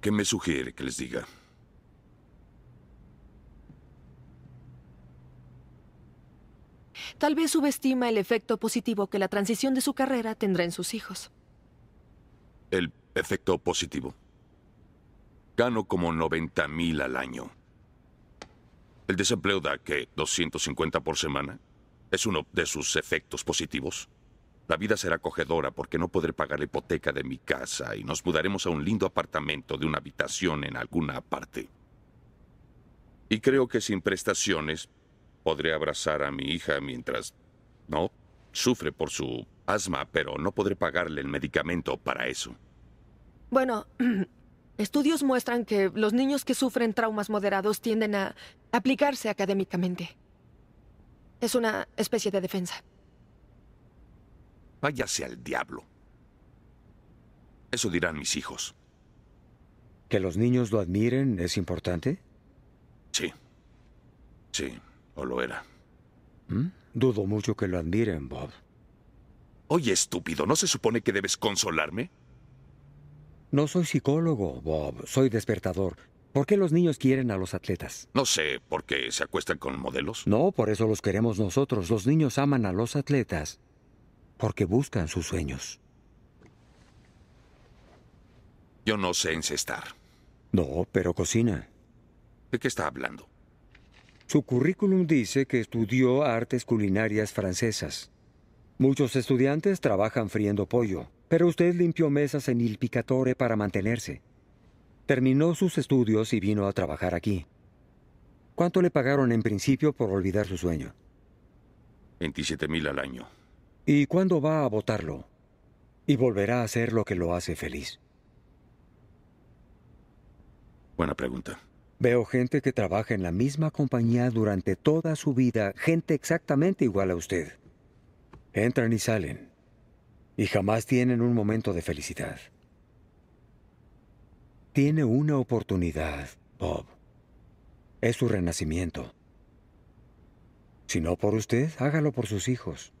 ¿Qué me sugiere que les diga? Tal vez subestima el efecto positivo que la transición de su carrera tendrá en sus hijos. El efecto positivo. Gano como 90 mil al año. El desempleo da que 250 por semana. ¿Es uno de sus efectos positivos? La vida será acogedora porque no podré pagar la hipoteca de mi casa y nos mudaremos a un lindo apartamento de una habitación en alguna parte. Y creo que sin prestaciones podré abrazar a mi hija mientras, ¿no? Sufre por su asma, pero no podré pagarle el medicamento para eso. Bueno, estudios muestran que los niños que sufren traumas moderados tienden a aplicarse académicamente. Es una especie de defensa. Váyase al diablo. Eso dirán mis hijos. ¿Que los niños lo admiren es importante? Sí. Sí, o lo era. ¿Mm? Dudo mucho que lo admiren, Bob. Oye, estúpido, ¿no se supone que debes consolarme? No soy psicólogo, Bob. Soy despertador. ¿Por qué los niños quieren a los atletas? No sé, ¿por qué se acuestan con modelos? No, por eso los queremos nosotros. Los niños aman a los atletas porque buscan sus sueños. Yo no sé encestar. No, pero cocina. ¿De qué está hablando? Su currículum dice que estudió artes culinarias francesas. Muchos estudiantes trabajan friendo pollo, pero usted limpió mesas en Il Picatore para mantenerse. Terminó sus estudios y vino a trabajar aquí. ¿Cuánto le pagaron en principio por olvidar su sueño? 27 mil al año. ¿Y cuándo va a votarlo? Y volverá a hacer lo que lo hace feliz. Buena pregunta. Veo gente que trabaja en la misma compañía durante toda su vida, gente exactamente igual a usted. Entran y salen. Y jamás tienen un momento de felicidad. Tiene una oportunidad, Bob. Es su renacimiento. Si no por usted, hágalo por sus hijos.